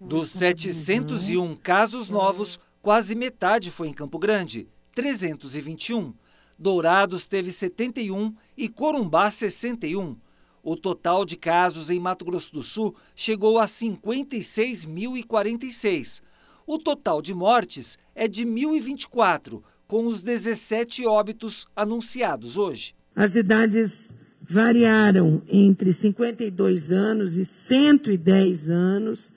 Dos 701 casos é. novos, quase metade foi em Campo Grande, 321. Dourados teve 71 e Corumbá 61. O total de casos em Mato Grosso do Sul chegou a 56.046. O total de mortes é de 1.024, com os 17 óbitos anunciados hoje. As idades variaram entre 52 anos e 110 anos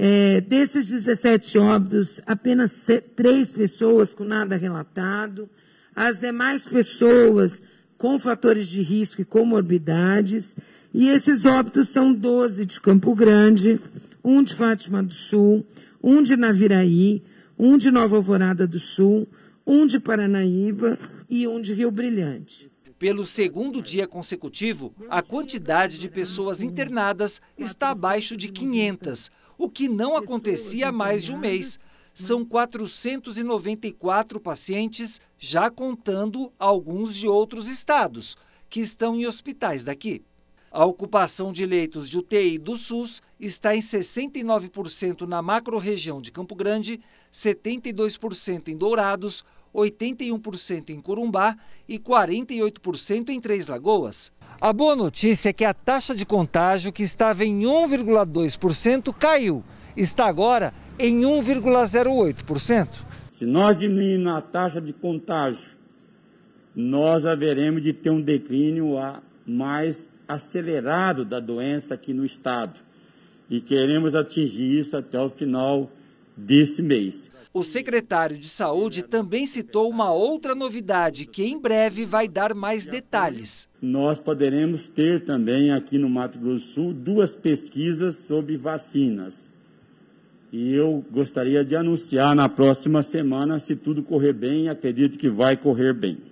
é, desses 17 óbitos, apenas três pessoas com nada relatado. As demais pessoas com fatores de risco e comorbidades. E esses óbitos são 12 de Campo Grande, um de Fátima do Sul, um de Naviraí, um de Nova Alvorada do Sul, um de Paranaíba e um de Rio Brilhante. Pelo segundo dia consecutivo, a quantidade de pessoas internadas está abaixo de 500, o que não acontecia há mais de um mês. São 494 pacientes, já contando alguns de outros estados, que estão em hospitais daqui. A ocupação de leitos de UTI do SUS está em 69% na macro-região de Campo Grande, 72% em Dourados, 81% em Corumbá e 48% em Três Lagoas. A boa notícia é que a taxa de contágio, que estava em 1,2%, caiu. Está agora em 1,08%. Se nós diminuirmos a taxa de contágio, nós haveremos de ter um declínio a mais acelerado da doença aqui no estado. E queremos atingir isso até o final desse mês. O secretário de Saúde também citou uma outra novidade que em breve vai dar mais detalhes. Nós poderemos ter também aqui no Mato Grosso do Sul duas pesquisas sobre vacinas. E eu gostaria de anunciar na próxima semana, se tudo correr bem, acredito que vai correr bem.